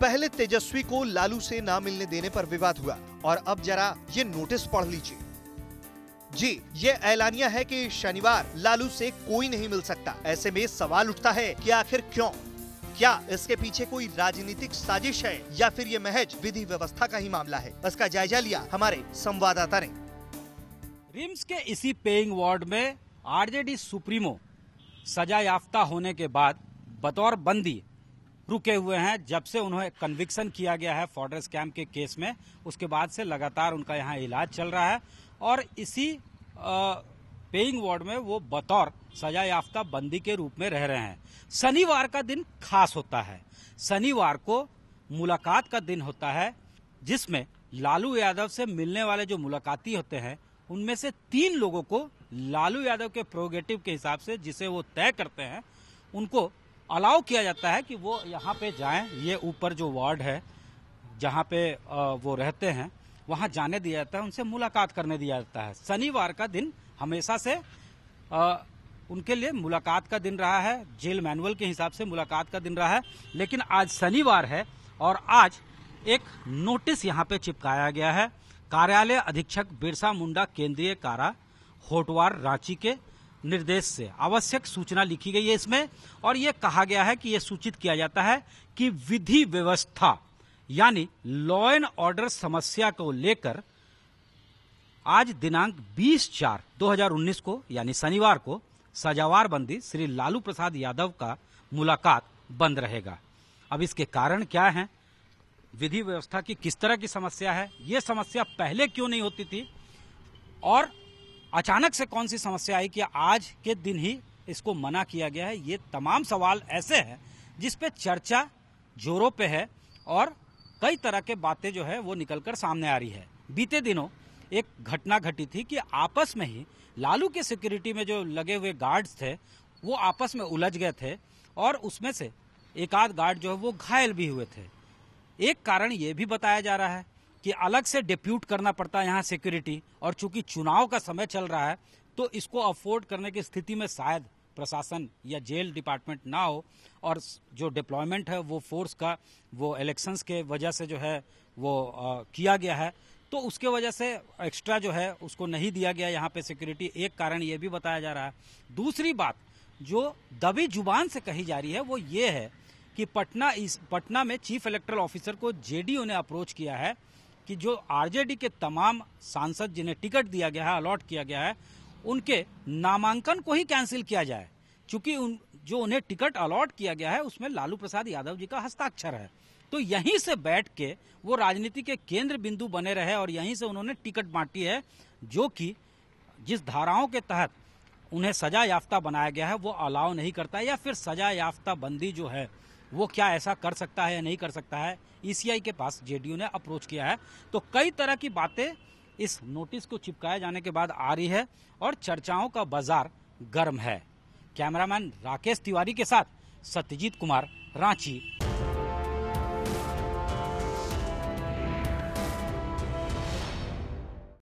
पहले तेजस्वी को लालू से ना मिलने देने पर विवाद हुआ और अब जरा ये नोटिस पढ़ लीजिए जी ये ऐलानिया है कि शनिवार लालू से कोई नहीं मिल सकता ऐसे में सवाल उठता है कि आखिर क्यों क्या इसके पीछे कोई राजनीतिक साजिश है या फिर ये महज विधि व्यवस्था का ही मामला है इसका जायजा लिया हमारे संवाददाता ने रिम्स के इसी पेइंग वार्ड में आरजेडी सुप्रीमो सजा याफ्ता होने के बाद बतौर बंदी रुके हुए हैं जब से उन्हें कन्विक्सन किया गया है फॉर्डर स्कैम के केस में उसके बाद से लगातार उनका यहाँ इलाज चल रहा है और इसी पेइंग वार्ड में वो बतौर सजा याफ्ता बंदी के रूप में रह रहे हैं शनिवार का दिन खास होता है शनिवार को मुलाकात का दिन होता है जिसमें लालू यादव से मिलने वाले जो मुलाकाती होते हैं उनमें से तीन लोगों को लालू यादव के प्रोगेटिव के हिसाब से जिसे वो तय करते हैं उनको अलाउ किया जाता है कि वो यहाँ पे जाएं ये ऊपर जो वार्ड है जहाँ पे वो रहते हैं वहाँ जाने दिया जाता है उनसे मुलाकात करने दिया जाता है शनिवार का दिन हमेशा से आ, उनके लिए मुलाकात का दिन रहा है जेल मैनुअल के हिसाब से मुलाकात का दिन रहा है लेकिन आज शनिवार है और आज एक नोटिस यहाँ पे चिपकाया गया है कार्यालय अधीक्षक बिरसा मुंडा केंद्रीय कारा होटवार रांची के निर्देश से आवश्यक सूचना लिखी गई है इसमें और ये कहा गया है कि यह सूचित किया जाता है कि विधि व्यवस्था यानी लॉ एंड ऑर्डर समस्या को लेकर आज दिनांक 20 चार 2019 को यानी शनिवार को सजावार बंदी श्री लालू प्रसाद यादव का मुलाकात बंद रहेगा अब इसके कारण क्या है विधि व्यवस्था की किस तरह की समस्या है ये समस्या पहले क्यों नहीं होती थी और अचानक से कौन सी समस्या आई कि आज के दिन ही इसको मना किया गया है ये तमाम सवाल ऐसे हैं जिस पे चर्चा जोरों पे है और कई तरह के बातें जो है वो निकलकर सामने आ रही है बीते दिनों एक घटना घटी थी कि आपस में ही लालू के सिक्योरिटी में जो लगे हुए गार्ड्स थे वो आपस में उलझ गए थे और उसमें से एक आध गार्ड जो है वो घायल भी हुए थे एक कारण ये भी बताया जा रहा है कि अलग से डिप्यूट करना पड़ता है यहाँ सिक्योरिटी और चूंकि चुनाव का समय चल रहा है तो इसको अफोर्ड करने की स्थिति में शायद प्रशासन या जेल डिपार्टमेंट ना हो और जो डिप्लॉयमेंट है वो फोर्स का वो इलेक्शंस के वजह से जो है वो आ, किया गया है तो उसके वजह से एक्स्ट्रा जो है उसको नहीं दिया गया यहाँ पे सिक्योरिटी एक कारण ये भी बताया जा रहा है दूसरी बात जो दबी जुबान से कही जा रही है वो ये है कि पटना इस पटना में चीफ इलेक्ट्रल ऑफिसर को जेडीओ ने अप्रोच किया है कि जो आरजेडी के तमाम सांसद जिन्हें टिकट दिया गया है अलॉट किया गया है उनके नामांकन को ही कैंसिल किया जाए चूंकि उन जो उन्हें टिकट अलॉट किया गया है उसमें लालू प्रसाद यादव जी का हस्ताक्षर है तो यहीं से बैठ के वो राजनीति के केंद्र बिंदु बने रहे और यहीं से उन्होंने टिकट बांटी है जो कि जिस धाराओं के तहत उन्हें सजा याफ्ता बनाया गया है वो अलाव नहीं करता या फिर सजा याफ्ता बंदी जो है वो क्या ऐसा कर सकता है या नहीं कर सकता है ईसीआई e के पास जेडीयू ने अप्रोच किया है तो कई तरह की बातें इस नोटिस को चिपकाए जाने के बाद आ रही है और चर्चाओं का बाजार गर्म है कैमरामैन राकेश तिवारी के साथ सत्यजीत कुमार रांची